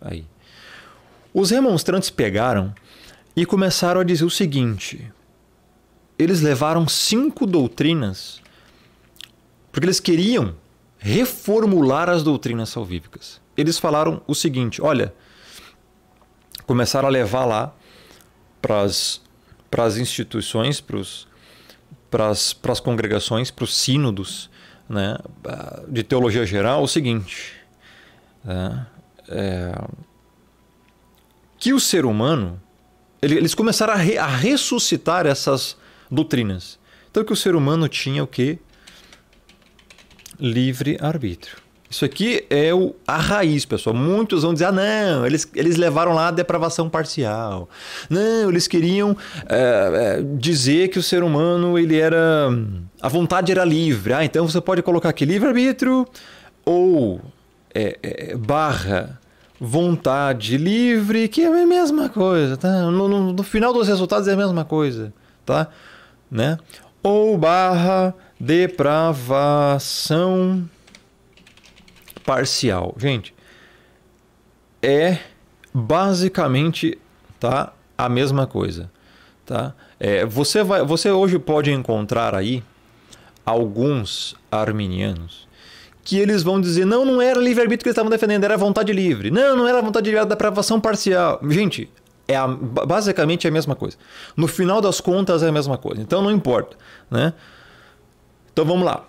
aí. Os remonstrantes pegaram e começaram a dizer o seguinte: eles levaram cinco doutrinas, porque eles queriam reformular as doutrinas salvíficas. Eles falaram o seguinte: olha, começaram a levar lá para as instituições, para as congregações, para os sínodos né, de teologia geral o seguinte. Né, é, que o ser humano. Eles começaram a, re, a, ressuscitar essas doutrinas. Então que o ser humano tinha o que? Livre arbítrio. Isso aqui é o, a raiz, pessoal. Muitos vão dizer: ah, não, eles, eles levaram lá a depravação parcial. Não, eles queriam é, é, dizer que o ser humano ele era. A vontade era livre. Ah, então você pode colocar aqui livre-arbítrio ou é, é barra vontade livre, que é a mesma coisa, tá? No, no, no final dos resultados é a mesma coisa, tá? Né? Ou barra depravação parcial. Gente, é basicamente tá a mesma coisa, tá? É, você vai, você hoje pode encontrar aí alguns arminianos que eles vão dizer: não, não era livre-arbítrio que eles estavam defendendo, era vontade livre. Não, não era vontade livre, era depravação parcial. Gente, é a, basicamente é a mesma coisa. No final das contas, é a mesma coisa. Então, não importa. Né? Então, vamos lá.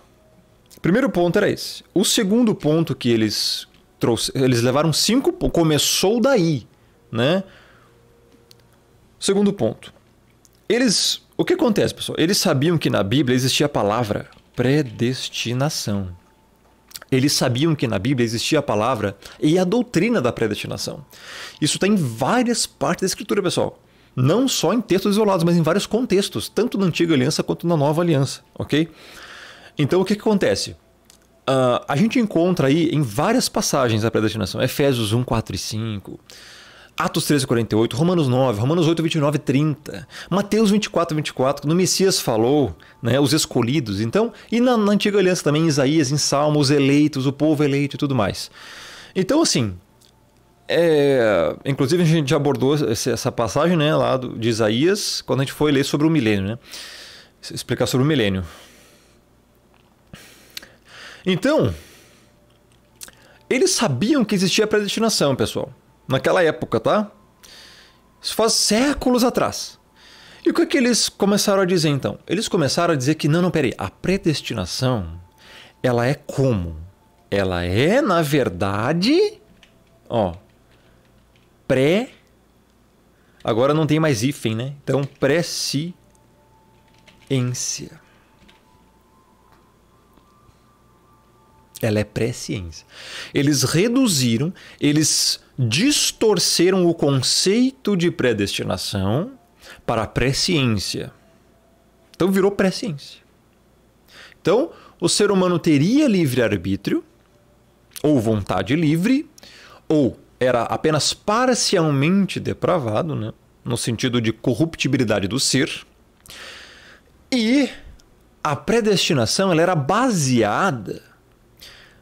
Primeiro ponto era esse. O segundo ponto que eles trouxeram, eles levaram cinco, começou daí, né? Segundo ponto. Eles, o que acontece, pessoal? Eles sabiam que na Bíblia existia a palavra predestinação. Eles sabiam que na Bíblia existia a palavra e a doutrina da predestinação. Isso está em várias partes da Escritura, pessoal. Não só em textos isolados, mas em vários contextos, tanto na antiga aliança quanto na nova aliança, ok? Então o que, que acontece? Uh, a gente encontra aí em várias passagens a predestinação. Efésios 1, 4 e 5, Atos 13, 48, Romanos 9, Romanos 8, 29, 30, Mateus 24, 24, no Messias falou, né, os escolhidos, então, e na, na Antiga Aliança também, em Isaías, em Salmos, os eleitos, o povo eleito e tudo mais. Então, assim, é, inclusive a gente abordou essa passagem né, lá de Isaías, quando a gente foi ler sobre o milênio, né? explicar sobre o milênio. Então, eles sabiam que existia predestinação, pessoal naquela época, tá? Isso faz séculos atrás. E o que, é que eles começaram a dizer então? Eles começaram a dizer que não, não, peraí, a predestinação ela é como? Ela é, na verdade, ó, pré. Agora não tem mais hífen, né? Então, presciência. Ela é presciência. Eles reduziram, eles distorceram o conceito de predestinação para a presciência. Então virou presciência. Então, o ser humano teria livre-arbítrio, ou vontade livre, ou era apenas parcialmente depravado, né? no sentido de corruptibilidade do ser, e a predestinação ela era baseada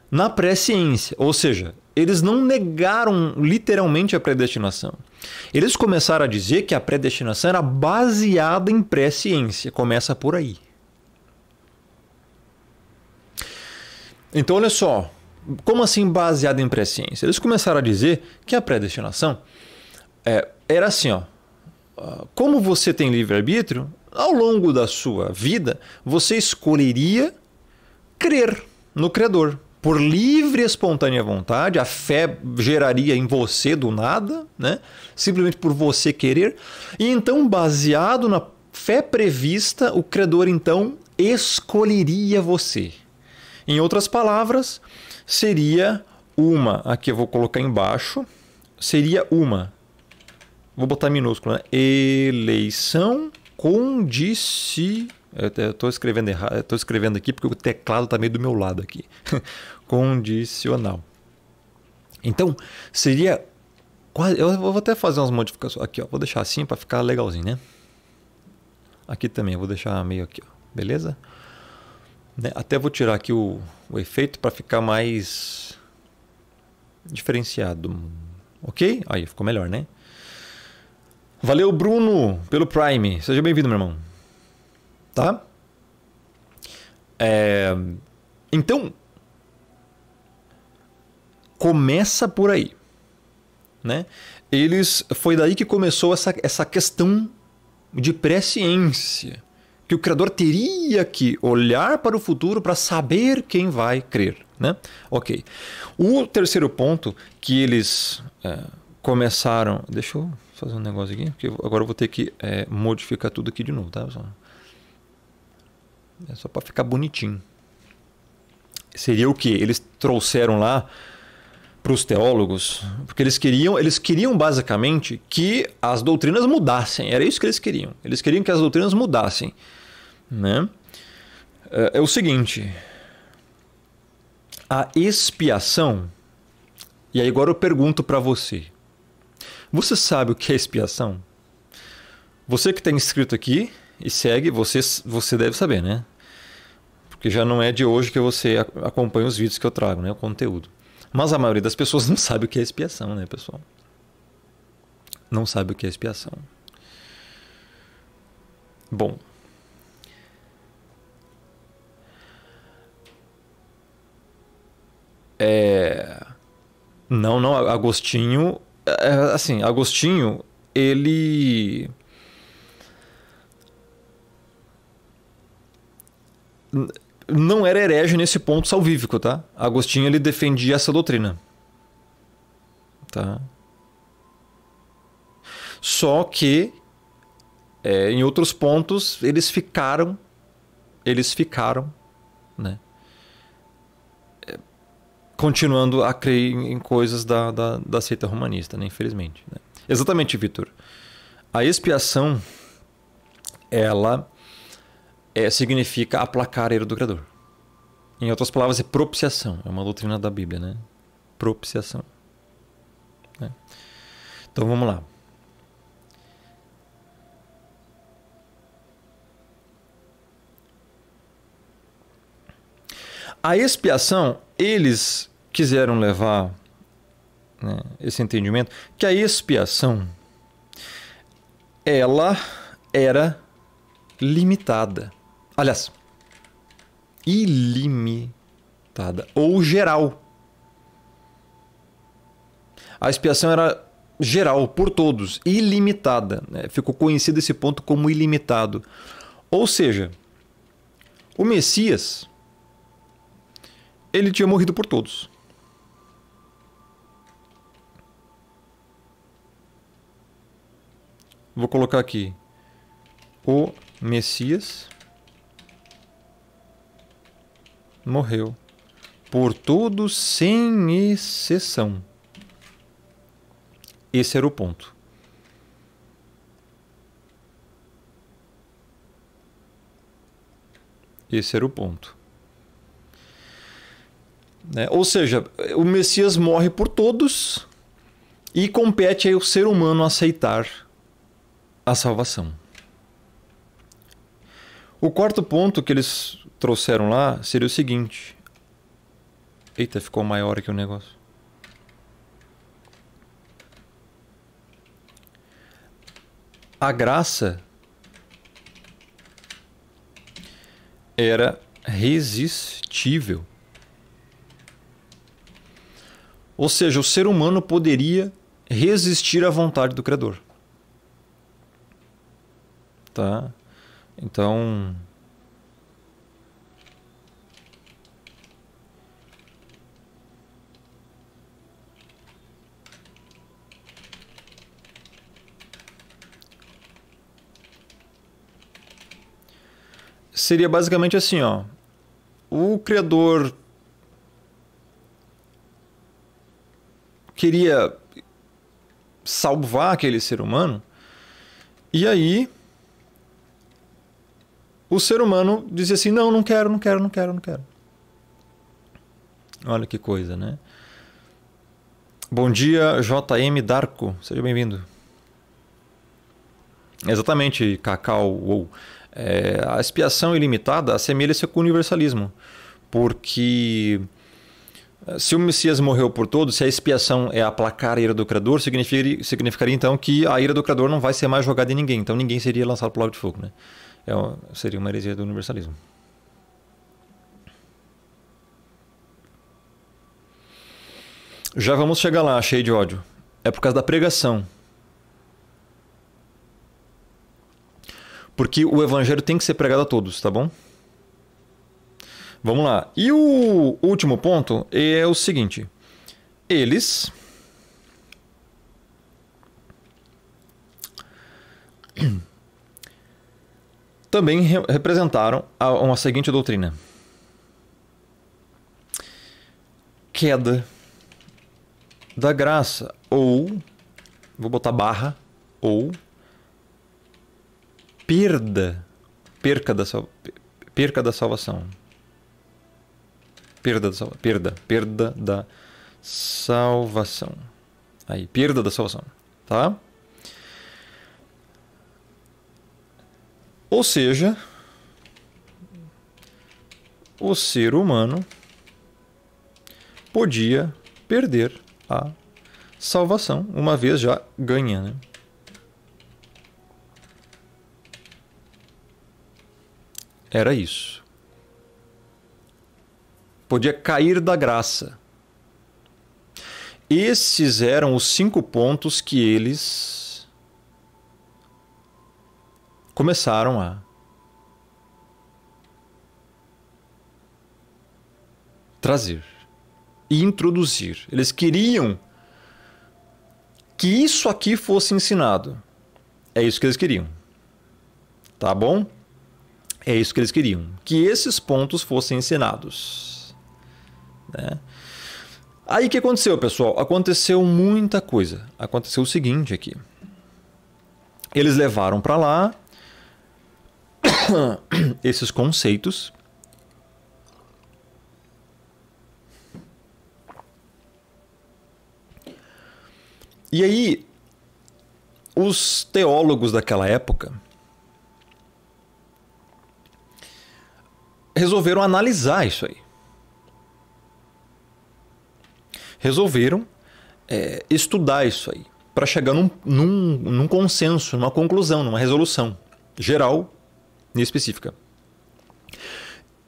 na presciência, ou seja, eles não negaram literalmente a predestinação. Eles começaram a dizer que a predestinação era baseada em presciência. Começa por aí. Então, olha só. Como assim baseada em presciência? Eles começaram a dizer que a predestinação é, era assim, ó. Como você tem livre-arbítrio, ao longo da sua vida, você escolheria crer no Criador, por livre e espontânea vontade, a fé geraria em você do nada, né? simplesmente por você querer. E então, baseado na fé prevista, o credor então escolheria você. Em outras palavras, seria uma, aqui eu vou colocar embaixo, seria uma, vou botar minúscula, né? eleição condicional eu estou escrevendo errado, estou escrevendo aqui porque o teclado está meio do meu lado aqui. Condicional. Então, seria quase. Eu vou até fazer umas modificações. Aqui, ó. Vou deixar assim para ficar legalzinho, né? Aqui também, vou deixar meio aqui, ó. Beleza? Né? Até vou tirar aqui o, o efeito para ficar mais diferenciado. Ok? Aí ficou melhor, né? Valeu, Bruno, pelo Prime. Seja bem-vindo, meu irmão tá? É... Então, começa por aí, né? Eles foi daí que começou essa, essa questão de presciência, que o criador teria que olhar para o futuro para saber quem vai crer, né? Ok. O terceiro ponto que eles é, começaram, deixa eu fazer um negócio aqui, porque agora eu vou ter que é, modificar tudo aqui de novo, tá? Pessoal? É só para ficar bonitinho. Seria o que eles trouxeram lá para os teólogos, porque eles queriam, eles queriam basicamente que as doutrinas mudassem. Era isso que eles queriam. Eles queriam que as doutrinas mudassem, né? É, é o seguinte, a expiação. E aí agora eu pergunto para você. Você sabe o que é expiação? Você que está inscrito aqui, e segue, você, você deve saber, né? Porque já não é de hoje que você acompanha os vídeos que eu trago, né? O conteúdo. Mas a maioria das pessoas não sabe o que é expiação, né, pessoal? Não sabe o que é expiação. Bom. É... Não, não, Agostinho. É, assim, Agostinho, ele não era herege nesse ponto salvífico, tá? Agostinho ele defendia essa doutrina. Tá? Só que é, em outros pontos eles ficaram eles ficaram, né? É, continuando a crer em coisas da, da, da seita romanista, né? infelizmente. Né? Exatamente, Vitor. A expiação, ela é, significa aplacar a ira do Criador. Em outras palavras, é propiciação. É uma doutrina da Bíblia, né? Propiciação. É. Então vamos lá. A expiação, eles quiseram levar né, esse entendimento que a expiação ela era limitada. Aliás, ilimitada ou geral. A expiação era geral, por todos, ilimitada. Né? Ficou conhecido esse ponto como ilimitado. Ou seja, o Messias ele tinha morrido por todos. Vou colocar aqui o Messias morreu. Por todos, sem exceção. Esse era o ponto. Esse era o ponto. Né? Ou seja, o Messias morre por todos e compete ao ser humano aceitar a salvação. O quarto ponto que eles trouxeram lá seria o seguinte. Eita, ficou maior aqui o negócio. A graça era resistível. Ou seja, o ser humano poderia resistir à vontade do Criador. Tá? Então. Seria basicamente assim, ó. O criador queria salvar aquele ser humano. E aí o ser humano dizia assim: não, não quero, não quero, não quero, não quero. Olha que coisa, né? Bom dia, JM Darko. Seja bem-vindo. Exatamente, Cacau. É, a expiação ilimitada assemelha-se com o universalismo, porque eh, se o Messias morreu por todos, se a expiação é aplacar a ira do Criador, significaria, significaria então que a ira do Criador não vai ser mais jogada em ninguém, então ninguém seria lançado para o lago de fogo. Né? é, seria uma heresia do universalismo. Já vamos chegar lá, cheio de ódio. É por causa da pregação. Porque o evangelho tem que ser pregado a todos, tá bom? Vamos lá. E o último ponto é o seguinte: eles também re representaram a uma seguinte doutrina: queda da graça, ou, vou botar barra, ou perda, perca da, perca da salvação. Perda da salvação. Perda, perda da salvação. Aí, perda da salvação. Tá? Ou seja, o ser humano podia perder a salvação, uma vez já ganha. Né? Era isso. Podia cair da graça. Esses eram os cinco pontos que eles começaram a trazer e introduzir. Eles queriam que isso aqui fosse ensinado. É isso que eles queriam. Tá bom? É isso que eles queriam. Que esses pontos fossem ensinados. Né? Aí o que aconteceu, pessoal? Aconteceu muita coisa. Aconteceu o seguinte aqui. Eles levaram para lá esses conceitos. E aí, os teólogos daquela época resolveram analisar isso aí. Resolveram é, estudar isso aí para chegar num, num, num consenso, numa conclusão, numa resolução geral específica.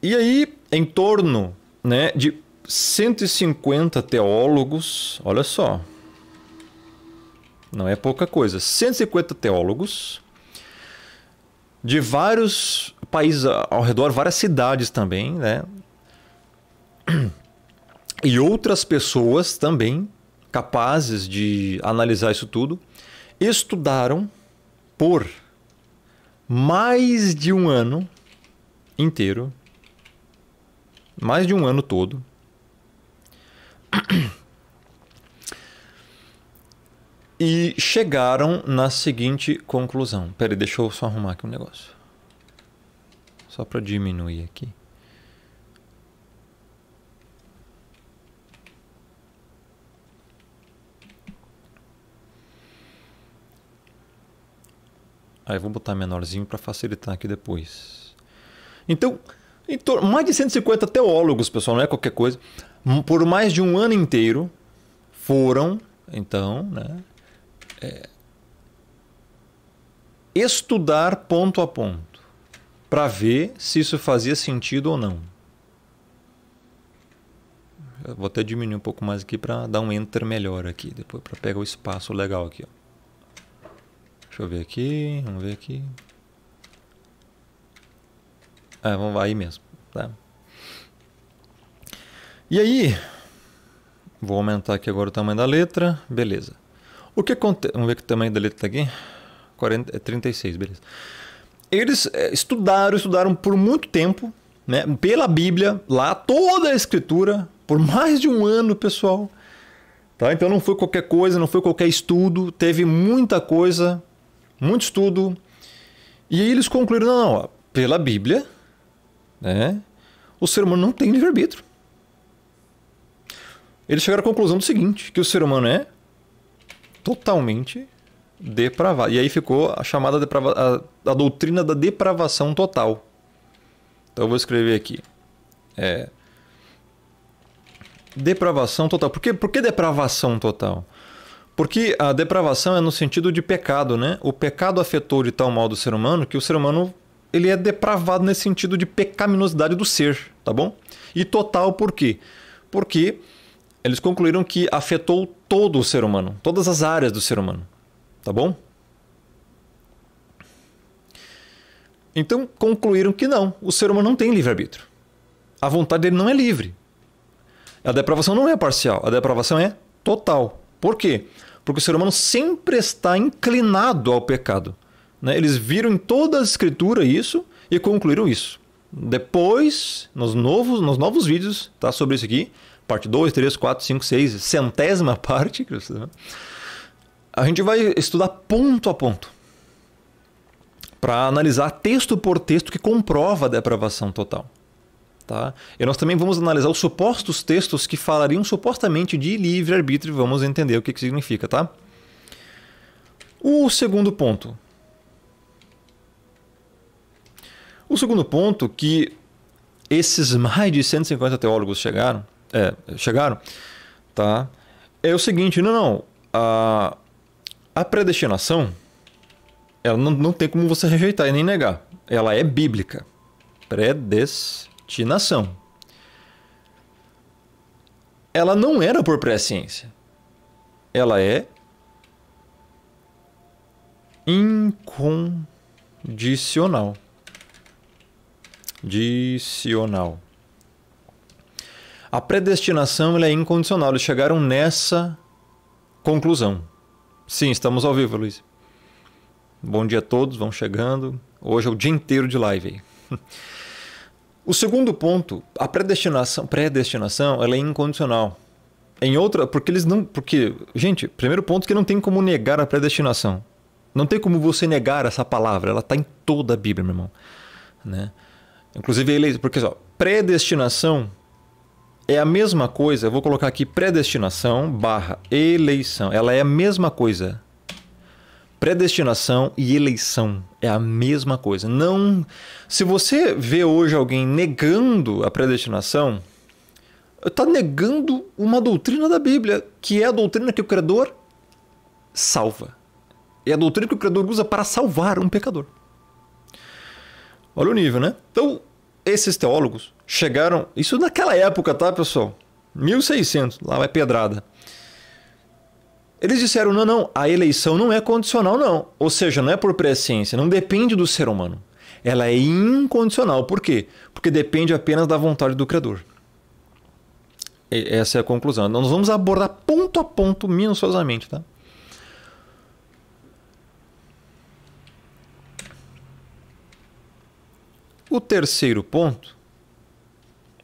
E aí, em torno né, de 150 teólogos, olha só, não é pouca coisa, 150 teólogos de vários países ao redor, várias cidades também, né? E outras pessoas também capazes de analisar isso tudo, estudaram por mais de um ano inteiro, mais de um ano todo, e chegaram na seguinte conclusão. Peraí, deixa eu só arrumar aqui um negócio. Só para diminuir aqui. Aí vou botar menorzinho para facilitar aqui depois. Então, mais de 150 teólogos, pessoal, não é qualquer coisa, por mais de um ano inteiro foram, então, né, é, estudar ponto a ponto para ver se isso fazia sentido ou não. Eu vou até diminuir um pouco mais aqui para dar um enter melhor aqui, depois para pegar o espaço legal aqui. Ó. Deixa eu ver aqui, vamos ver aqui. Ah, vamos lá, aí mesmo, tá? E aí, vou aumentar aqui agora o tamanho da letra, beleza. O que acontece, vamos ver que tamanho da letra está aqui, 40, é 36, beleza. Eles eh, estudaram, estudaram por muito tempo, né, pela Bíblia, lá toda a escritura, por mais de um ano, pessoal. Tá? Então não foi qualquer coisa, não foi qualquer estudo, teve muita coisa muito estudo. E aí eles concluíram: não, não ó, pela Bíblia, né, o ser humano não tem livre-arbítrio. Eles chegaram à conclusão do seguinte: que o ser humano é totalmente depravado. E aí ficou a chamada deprava a, a doutrina da depravação total. Então eu vou escrever aqui. É, depravação total. Por que, por que depravação total? Porque a depravação é no sentido de pecado, né? O pecado afetou de tal modo o ser humano que o ser humano ele é depravado nesse sentido de pecaminosidade do ser, tá bom? E total por quê? Porque eles concluíram que afetou todo o ser humano, todas as áreas do ser humano, tá bom? Então concluíram que não, o ser humano não tem livre-arbítrio. A vontade dele não é livre. A depravação não é parcial, a depravação é total. Por quê? Porque o ser humano sempre está inclinado ao pecado. Né? Eles viram em toda a escritura isso e concluíram isso. Depois, nos novos, nos novos vídeos, tá sobre isso aqui, parte 2, 3, 4, 5, 6, centésima parte, né? a gente vai estudar ponto a ponto para analisar texto por texto que comprova a depravação total. Tá? E nós também vamos analisar os supostos textos que falariam supostamente de livre-arbítrio e vamos entender o que, que significa. Tá? O segundo ponto. O segundo ponto que esses mais de 150 teólogos chegaram, é, chegaram, tá? É o seguinte, não, não, a, a predestinação, ela não, não tem como você rejeitar e nem negar. Ela é bíblica. Predestinação obstinação. Ela não era por presciência. Ela é incondicional. Dicional. A predestinação é incondicional. Eles chegaram nessa conclusão. Sim, estamos ao vivo, Luiz. Bom dia a todos, vão chegando. Hoje é o dia inteiro de live aí. O segundo ponto, a predestinação, predestinação, ela é incondicional. Em outra, porque eles não, porque, gente, primeiro ponto que não tem como negar a predestinação. Não tem como você negar essa palavra, ela está em toda a Bíblia, meu irmão, né? Inclusive ele, porque só predestinação é a mesma coisa, eu vou colocar aqui predestinação barra eleição. Ela é a mesma coisa. Predestinação e eleição é a mesma coisa. Não, se você vê hoje alguém negando a predestinação, está negando uma doutrina da Bíblia, que é a doutrina que o Criador salva. É a doutrina que o Criador usa para salvar um pecador. Olha o nível, né? Então, esses teólogos chegaram. Isso naquela época, tá, pessoal? 1600, lá vai pedrada. Eles disseram: não, não, a eleição não é condicional, não. Ou seja, não é por presciência, não depende do ser humano. Ela é incondicional. Por quê? Porque depende apenas da vontade do Criador. E essa é a conclusão. Nós vamos abordar ponto a ponto, minuciosamente, tá? O terceiro ponto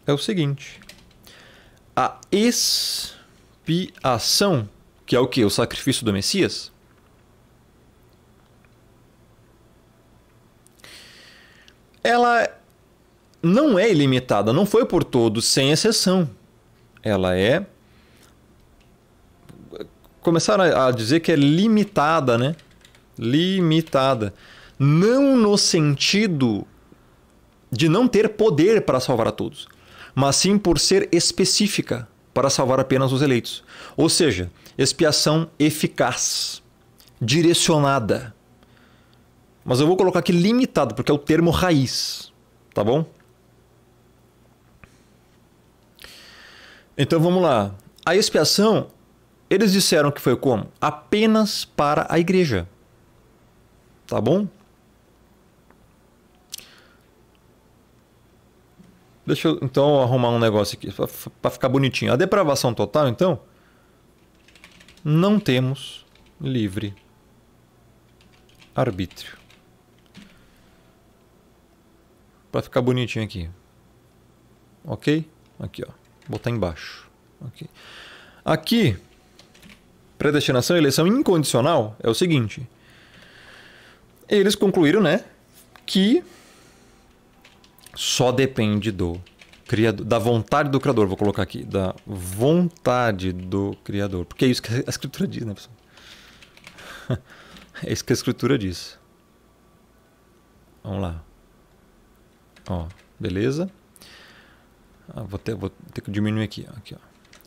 é o seguinte: a expiação que é o que? O sacrifício do Messias? Ela não é ilimitada, não foi por todos, sem exceção. Ela é. Começaram a dizer que é limitada, né? Limitada. Não no sentido de não ter poder para salvar a todos, mas sim por ser específica para salvar apenas os eleitos. Ou seja, Expiação eficaz, direcionada. Mas eu vou colocar aqui limitado, porque é o termo raiz, tá bom? Então vamos lá. A expiação, eles disseram que foi como? Apenas para a igreja. Tá bom? Deixa eu então arrumar um negócio aqui para ficar bonitinho. A depravação total, então, não temos livre arbítrio. Para ficar bonitinho aqui. Ok? Aqui, ó. Botar embaixo. Okay. Aqui, predestinação e eleição incondicional é o seguinte. Eles concluíram, né? Que só depende do criador, da vontade do criador, vou colocar aqui, da vontade do criador. Porque é isso que a escritura diz, né, pessoal? É isso que a escritura diz. Vamos lá. Ó, beleza? Ah, vou, ter, vou ter que diminuir aqui, aqui ó.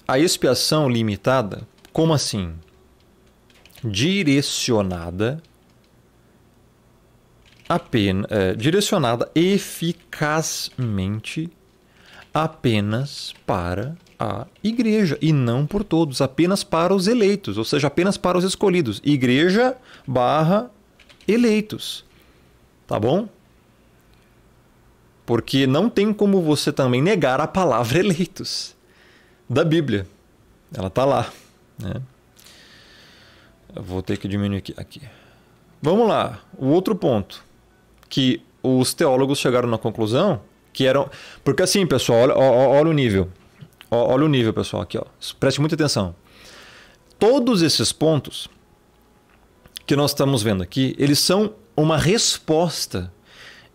A expiação limitada, como assim? Direcionada apenas é, direcionada eficazmente apenas para a igreja e não por todos, apenas para os eleitos, ou seja, apenas para os escolhidos. Igreja barra eleitos. Tá bom? Porque não tem como você também negar a palavra eleitos da Bíblia. Ela está lá. Né? vou ter que diminuir aqui, aqui. Vamos lá. O outro ponto que os teólogos chegaram na conclusão que eram. Porque assim, pessoal, olha, olha, olha o nível. Olha o nível, pessoal, aqui, ó. Preste muita atenção. Todos esses pontos que nós estamos vendo aqui, eles são uma resposta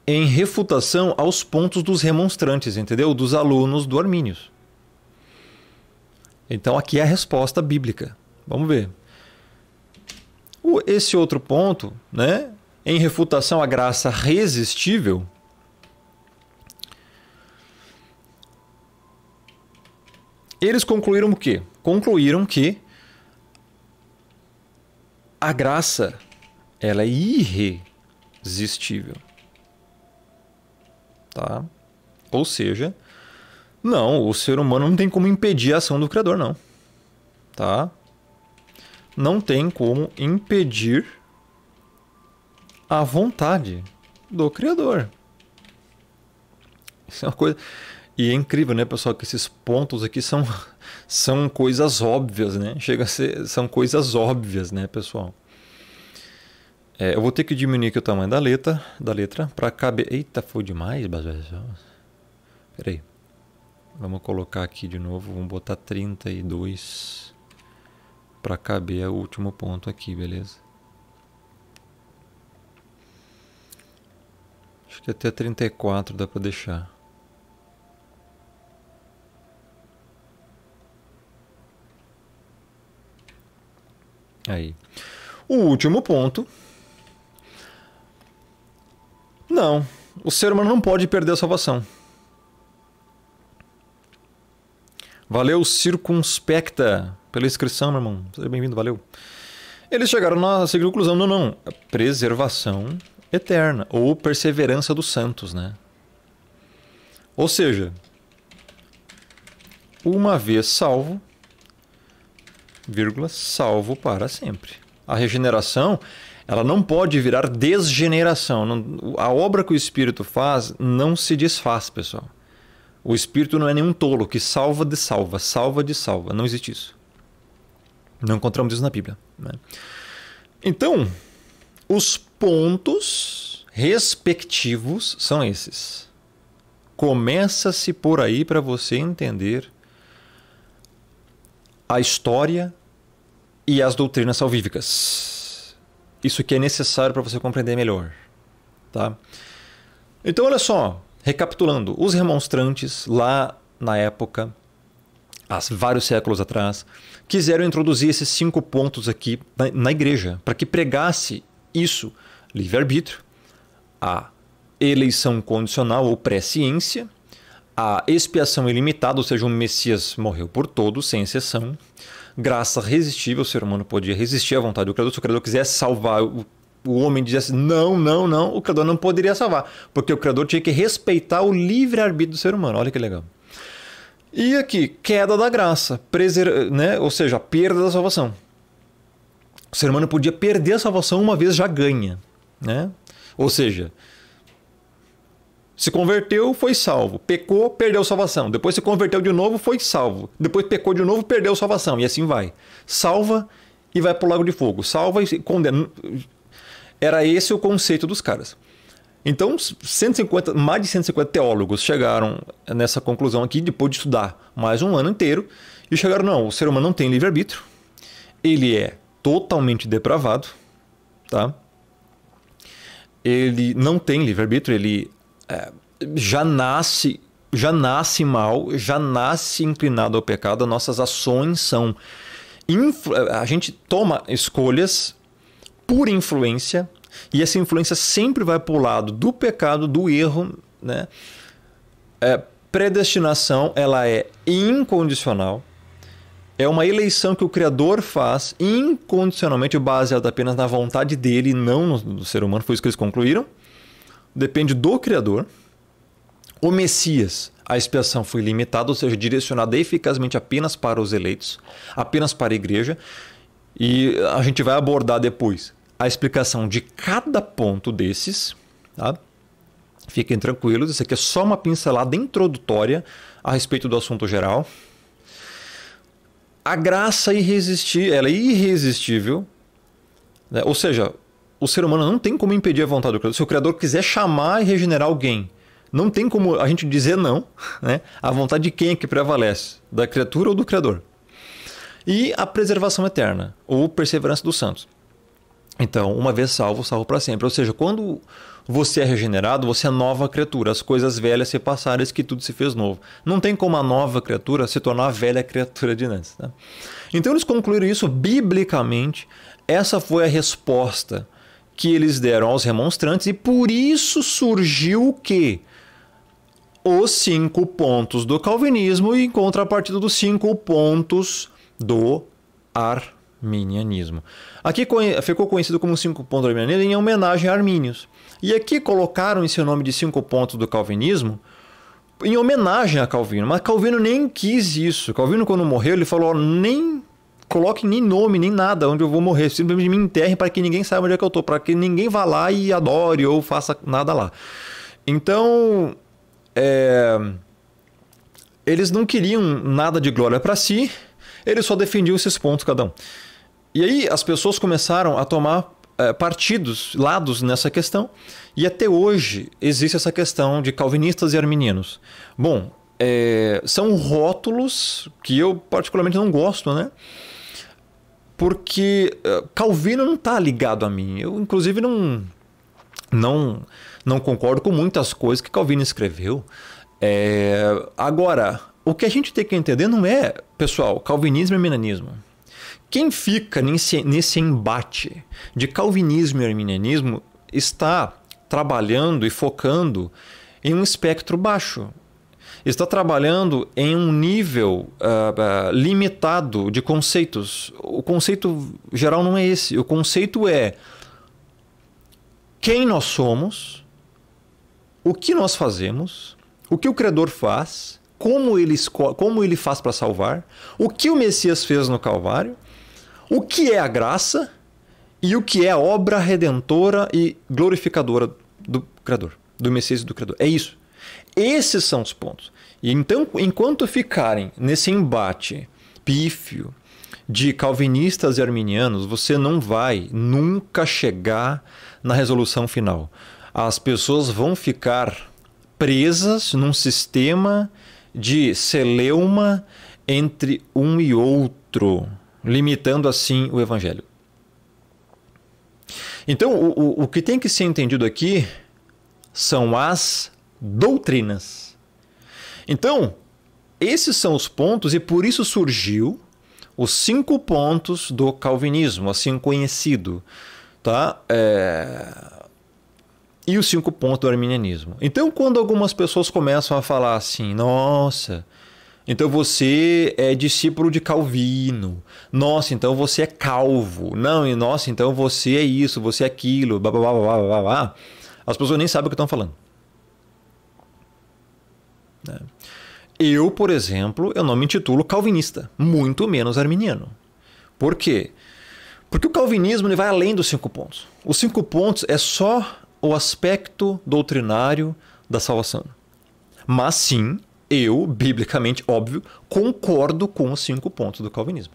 em refutação aos pontos dos remonstrantes, entendeu? Dos alunos do Armínios. Então aqui é a resposta bíblica. Vamos ver. Esse outro ponto, né? Em refutação à graça resistível, Eles concluíram o quê? Concluíram que a graça ela é irresistível. Tá? Ou seja, não, o ser humano não tem como impedir a ação do Criador, não. Tá? Não tem como impedir a vontade do Criador. Isso é uma coisa. E é incrível, né, pessoal, que esses pontos aqui são, são coisas óbvias, né? Chega a ser, são coisas óbvias, né, pessoal? É, eu vou ter que diminuir aqui o tamanho da letra, da letra para caber. Eita, foi demais, Peraí. Vamos colocar aqui de novo, vamos botar 32 para caber o último ponto aqui, beleza? Acho que até 34 dá para deixar. Aí. O último ponto. Não. O ser humano não pode perder a salvação. Valeu, circunspecta, pela inscrição, meu irmão. Seja bem-vindo, valeu. Eles chegaram na seguinte conclusão: não, não. Preservação eterna. Ou perseverança dos santos, né? Ou seja, uma vez salvo, vírgula, salvo para sempre. A regeneração ela não pode virar desgeneração. a obra que o Espírito faz não se desfaz, pessoal. O Espírito não é nenhum tolo que salva de salva, salva de salva. Não existe isso. Não encontramos isso na Bíblia. Né? Então, os pontos respectivos são esses. Começa-se por aí para você entender a história e as doutrinas salvívicas. Isso que é necessário para você compreender melhor. Tá? Então, olha só, recapitulando: os remonstrantes, lá na época, há vários séculos atrás, quiseram introduzir esses cinco pontos aqui na, na igreja, para que pregasse isso: livre-arbítrio, a eleição condicional ou presciência a expiação ilimitada, ou seja, o Messias morreu por todos, sem exceção. Graça resistível, o ser humano podia resistir à vontade do Criador. Se o Criador quisesse salvar o, o homem, dissesse não, não, não, o Criador não poderia salvar, porque o Criador tinha que respeitar o livre-arbítrio do ser humano. Olha que legal. E aqui, queda da graça, preser... né? ou seja, a perda da salvação. O ser humano podia perder a salvação uma vez já ganha. Né? Ou seja, se converteu, foi salvo. Pecou, perdeu salvação. Depois se converteu de novo, foi salvo. Depois pecou de novo, perdeu salvação. E assim vai. Salva e vai para o lago de fogo. Salva e condena. Era esse o conceito dos caras. Então, 150, mais de 150 teólogos chegaram nessa conclusão aqui, depois de estudar mais um ano inteiro, e chegaram: não, o ser humano não tem livre-arbítrio, ele é totalmente depravado, tá? ele não tem livre-arbítrio, ele é, já nasce já nasce mal, já nasce inclinado ao pecado, nossas ações são. Influ... A gente toma escolhas por influência, e essa influência sempre vai para o lado do pecado, do erro. Né? É, predestinação ela é incondicional, é uma eleição que o Criador faz incondicionalmente, baseada apenas na vontade dele, não no ser humano, foi isso que eles concluíram depende do Criador. O Messias, a expiação foi limitada, ou seja, direcionada eficazmente apenas para os eleitos, apenas para a igreja. E a gente vai abordar depois a explicação de cada ponto desses. Tá? Fiquem tranquilos, isso aqui é só uma pincelada introdutória a respeito do assunto geral. A graça é irresistível, ela é irresistível, né? ou seja, o ser humano não tem como impedir a vontade do Criador. Se o Criador quiser chamar e regenerar alguém, não tem como a gente dizer não, né? A vontade de quem é que prevalece, da criatura ou do Criador. E a preservação eterna, ou perseverança dos santos. Então, uma vez salvo, salvo para sempre. Ou seja, quando você é regenerado, você é nova criatura. As coisas velhas se passaram, eis que tudo se fez novo. Não tem como a nova criatura se tornar a velha criatura de antes. Né? Então, eles concluíram isso biblicamente. Essa foi a resposta que eles deram aos remonstrantes, e por isso surgiu o quê? Os cinco pontos do calvinismo e em contrapartida dos cinco pontos do arminianismo. Aqui ficou conhecido como cinco pontos do arminianismo em homenagem a Armínios. E aqui colocaram esse nome de cinco pontos do calvinismo em homenagem a Calvino. Mas Calvino nem quis isso. Calvino, quando morreu, ele falou: nem coloque nem nome, nem nada onde eu vou morrer. Simplesmente me enterrem para que ninguém saiba onde é que eu tô, para que ninguém vá lá e adore ou faça nada lá. Então, é... eles não queriam nada de glória para si, eles só defendiam esses pontos cada um. E aí as pessoas começaram a tomar é, partidos, lados nessa questão, e até hoje existe essa questão de calvinistas e arminianos. Bom, é, são rótulos que eu particularmente não gosto, né? porque eh, Calvino não está ligado a mim. Eu, inclusive, não, não, não concordo com muitas coisas que Calvino escreveu. É, agora, o que a gente tem que entender não é, pessoal, calvinismo e arminianismo. Quem fica nesse, nesse embate de calvinismo e arminianismo está trabalhando e focando em um espectro baixo está trabalhando em um nível uh, uh, limitado de conceitos. O conceito geral não é esse. O conceito é quem nós somos, o que nós fazemos, o que o credor faz, como ele, como ele faz para salvar, o que o Messias fez no Calvário, o que é a graça e o que é a obra redentora e glorificadora do Criador, do Messias e do Criador. É isso. Esses são os pontos. E então, enquanto ficarem nesse embate pífio de calvinistas e arminianos, você não vai nunca chegar na resolução final. As pessoas vão ficar presas num sistema de celeuma entre um e outro, limitando assim o evangelho. Então, o, o, o que tem que ser entendido aqui são as doutrinas. Então, esses são os pontos e por isso surgiu os cinco pontos do calvinismo, assim conhecido, tá? É... E os cinco pontos do arminianismo. Então, quando algumas pessoas começam a falar assim, nossa, então você é discípulo de Calvino, nossa, então você é calvo, não, e nossa, então você é isso, você é aquilo, blá blá blá blá blá blá. As pessoas nem sabem o que estão falando. Né? Eu, por exemplo, eu não me intitulo calvinista, muito menos arminiano. Por quê? Porque o calvinismo ele vai além dos cinco pontos. Os cinco pontos é só o aspecto doutrinário da salvação. Mas sim, eu, biblicamente, óbvio, concordo com os cinco pontos do calvinismo.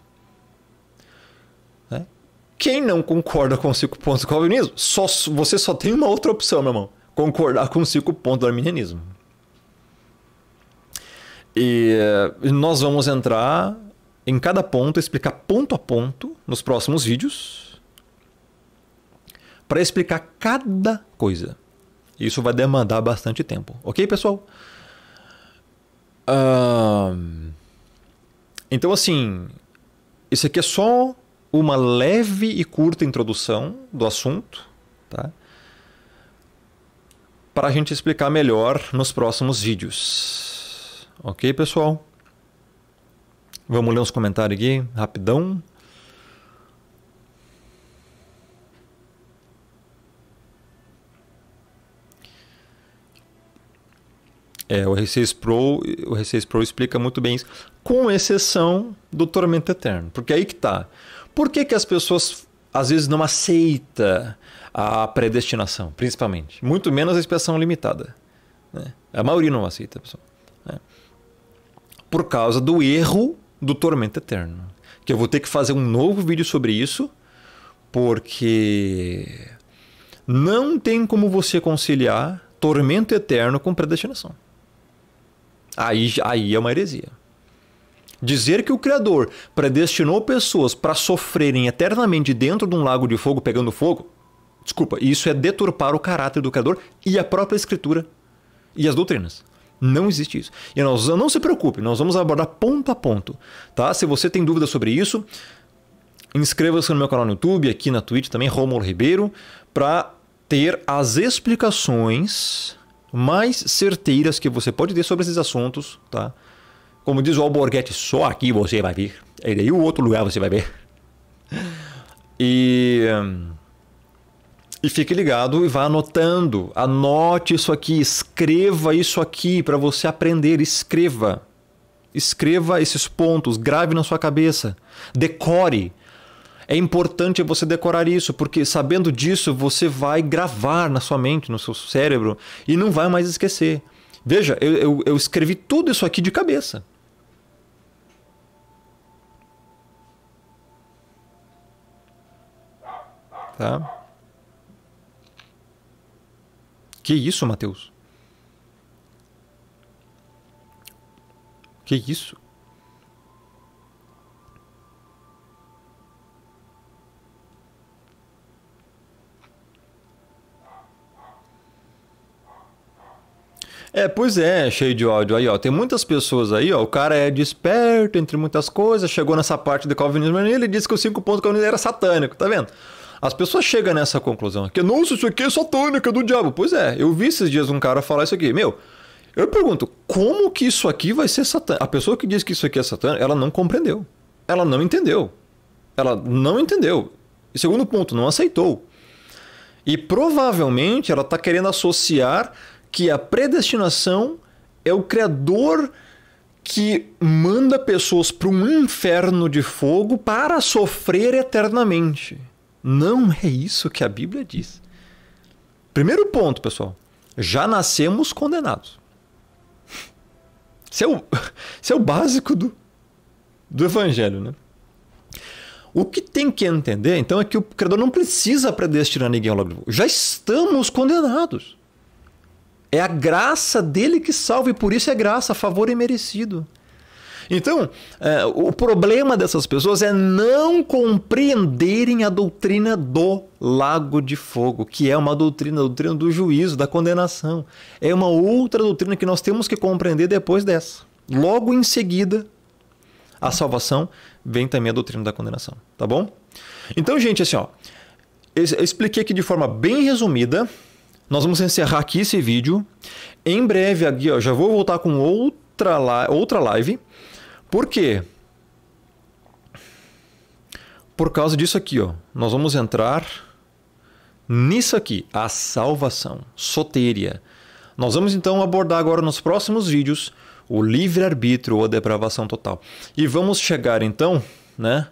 Né? Quem não concorda com os cinco pontos do calvinismo, só, você só tem uma outra opção, meu irmão. Concordar com os cinco pontos do arminianismo. Eh, e nós vamos entrar em cada ponto, explicar ponto a ponto nos próximos vídeos, para explicar cada coisa. Isso vai demandar bastante tempo, ok, pessoal? Então, assim, isso aqui é só uma leve e curta introdução do assunto, tá? Para a gente explicar melhor nos próximos vídeos. Ok, pessoal? Vamos ler uns comentários aqui, rapidão. É, o R6 Pro, o R6 Pro explica muito bem isso, com exceção do Tormento Eterno, porque aí que tá. Por que, que as pessoas às vezes não aceita a predestinação, principalmente, muito menos a expiação limitada? Né? A maioria não aceita, pessoal. Né? por causa do erro do Tormento Eterno. Que eu vou ter que fazer um novo vídeo sobre isso, porque não tem como você conciliar Tormento Eterno com predestinação. Aí, aí é uma heresia. Dizer que o Criador predestinou pessoas para sofrerem eternamente dentro de um lago de fogo pegando fogo, desculpa, isso é deturpar o caráter do Criador e a própria Escritura e as doutrinas. Não existe isso. E nós não se preocupe, nós vamos abordar ponto a ponto, tá? Se você tem dúvida sobre isso, inscreva-se no meu canal no YouTube, aqui na Twitch também, Romulo Ribeiro, para ter as explicações mais certeiras que você pode ter sobre esses assuntos, tá? Como diz o Alborguete, só aqui você vai ver. E daí o outro lugar você vai ver. E hum, e fique ligado e vá anotando. Anote isso aqui, escreva isso aqui para você aprender. Escreva. Escreva esses pontos, grave na sua cabeça. Decore. É importante você decorar isso, porque sabendo disso, você vai gravar na sua mente, no seu cérebro, e não vai mais esquecer. Veja, eu, eu, eu escrevi tudo isso aqui de cabeça. Tá? Que isso, Mateus? Que isso? É, pois é, cheio de ódio aí, ó. Tem muitas pessoas aí, ó. O cara é desperto entre muitas coisas, chegou nessa parte do calvinismo e ele disse que o cinco pontos calvinista era satânico, tá vendo? As pessoas chegam nessa conclusão, que nossa, isso aqui é satânica do diabo. Pois é, eu vi esses dias um cara falar isso aqui. Meu, eu pergunto, como que isso aqui vai ser satânico? A pessoa que diz que isso aqui é satânico, ela não compreendeu. Ela não entendeu. Ela não entendeu. E segundo ponto, não aceitou. E provavelmente ela está querendo associar que a predestinação é o Criador que manda pessoas para um inferno de fogo para sofrer eternamente. Não é isso que a Bíblia diz. Primeiro ponto, pessoal. Já nascemos condenados. Isso é o, isso é o básico do, do Evangelho, né? O que tem que entender, então, é que o Criador não precisa predestinar ninguém ao lago de fogo. Já estamos condenados. É a graça dele que salva, e por isso é graça, favor e merecido. Então, é, o problema dessas pessoas é não compreenderem a doutrina do lago de fogo, que é uma doutrina, a doutrina do juízo, da condenação. É uma outra doutrina que nós temos que compreender depois dessa. Logo em seguida, a salvação vem também a doutrina da condenação, tá bom? Então, gente, assim, ó, eu expliquei aqui de forma bem resumida. Nós vamos encerrar aqui esse vídeo. Em breve, aqui, ó, já vou voltar com outra outra live por quê? Por causa disso aqui, ó. Nós vamos entrar nisso aqui, a salvação, soteria. Nós vamos então abordar agora nos próximos vídeos o livre-arbítrio ou a depravação total. E vamos chegar então, né,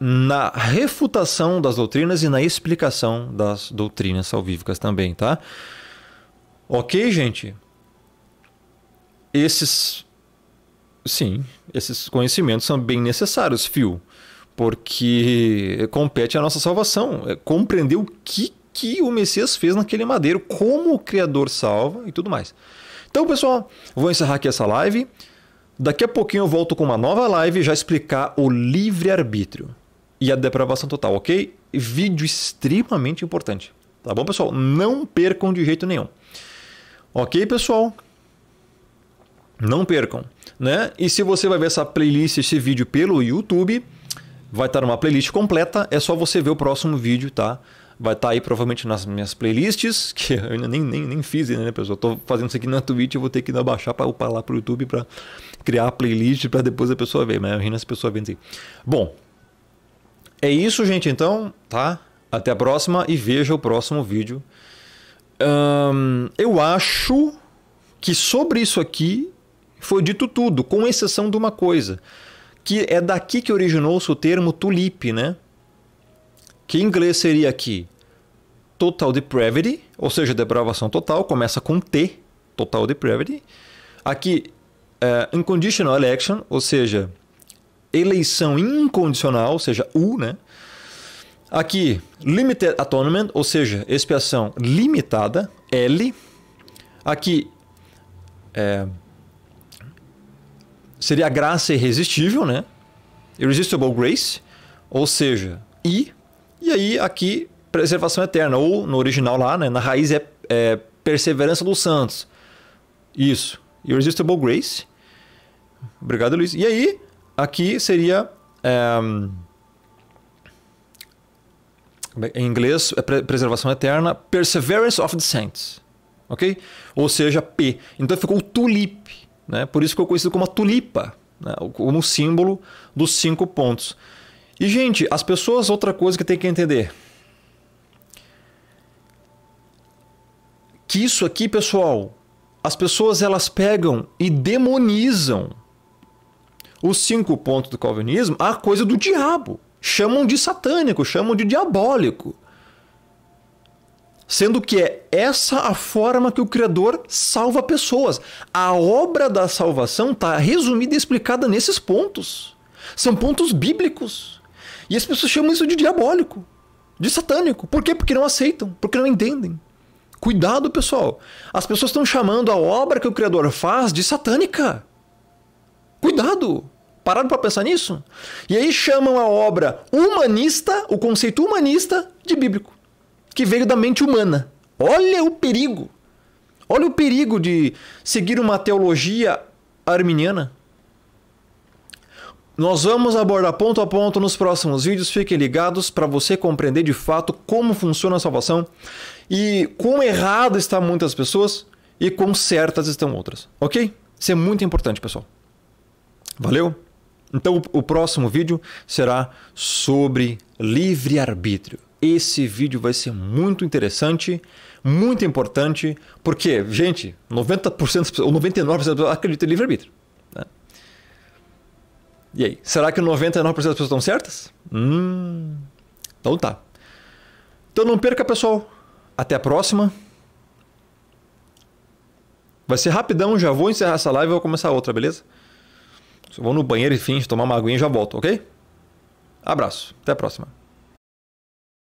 na refutação das doutrinas e na explicação das doutrinas salvíficas também, tá? OK, gente? Esses sim, esses conhecimentos são bem necessários, Phil, porque compete à nossa salvação, é compreender o que, que o Messias fez naquele madeiro, como o Criador salva e tudo mais. Então, pessoal, vou encerrar aqui essa live. Daqui a pouquinho eu volto com uma nova live já explicar o livre-arbítrio e a depravação total, ok? Vídeo extremamente importante. Tá bom, pessoal? Não percam de jeito nenhum. Ok, pessoal? Não percam, né? E se você vai ver essa playlist, esse vídeo pelo YouTube, vai estar uma playlist completa, é só você ver o próximo vídeo, tá? Vai estar tá aí provavelmente nas minhas playlists, que eu ainda nem, nem, nem fiz, né, pessoal? Tô fazendo isso aqui na Twitch, eu vou ter que baixar para upar lá o YouTube para criar a playlist para depois a pessoa ver, mas imagina as pessoas vendo assim. Bom, é isso, gente, então, tá? Até a próxima e veja o próximo vídeo. Hum, eu acho que sobre isso aqui foi dito tudo, com exceção de uma coisa, que é daqui que originou-se o termo tulipe, né? Que em inglês seria aqui total depravity, ou seja, depravação total, começa com T, total depravity. Aqui, uh, é, unconditional election, ou seja, eleição incondicional, ou seja, U, né? Aqui, limited atonement, ou seja, expiação limitada, L. Aqui, é, seria a graça irresistível, né? Irresistible Grace, ou seja, I. E aí aqui, preservação eterna, ou no original lá, né, na raiz é, é perseverança dos santos. Isso, Irresistible Grace. Obrigado, Luiz. E aí, aqui seria... É, em inglês, é preservação eterna, Perseverance of the Saints. Ok? Ou seja, P. Então ficou tulip né? Por isso que é conhecido como a tulipa, né? como símbolo dos cinco pontos. E, gente, as pessoas, outra coisa que tem que entender. Que isso aqui, pessoal, as pessoas elas pegam e demonizam os cinco pontos do calvinismo a coisa do diabo. Chamam de satânico, chamam de diabólico. Sendo que é essa a forma que o Criador salva pessoas. A obra da salvação está resumida e explicada nesses pontos. São pontos bíblicos. E as pessoas chamam isso de diabólico, de satânico. Por quê? Porque não aceitam, porque não entendem. Cuidado, pessoal. As pessoas estão chamando a obra que o Criador faz de satânica. Cuidado! Pararam para pensar nisso? E aí chamam a obra humanista, o conceito humanista, de bíblico que veio da mente humana. Olha o perigo! Olha o perigo de seguir uma teologia arminiana. Nós vamos abordar ponto a ponto nos próximos vídeos. Fiquem ligados para você compreender de fato como funciona a salvação e quão errado estão muitas pessoas e quão certas estão outras. Ok? Isso é muito importante, pessoal. Valeu? Então, o próximo vídeo será sobre livre-arbítrio. Esse vídeo vai ser muito interessante, muito importante, porque, gente, 90% ou 99% das pessoas acreditam em livre-arbítrio. Né? E aí, será que 99% das pessoas estão certas? Hum, então tá. Então não perca, pessoal. Até a próxima. Vai ser rapidão, já vou encerrar essa live e vou começar outra, beleza? Só vou no banheiro e fim, tomar uma aguinha e já volto, ok? Abraço, até a próxima.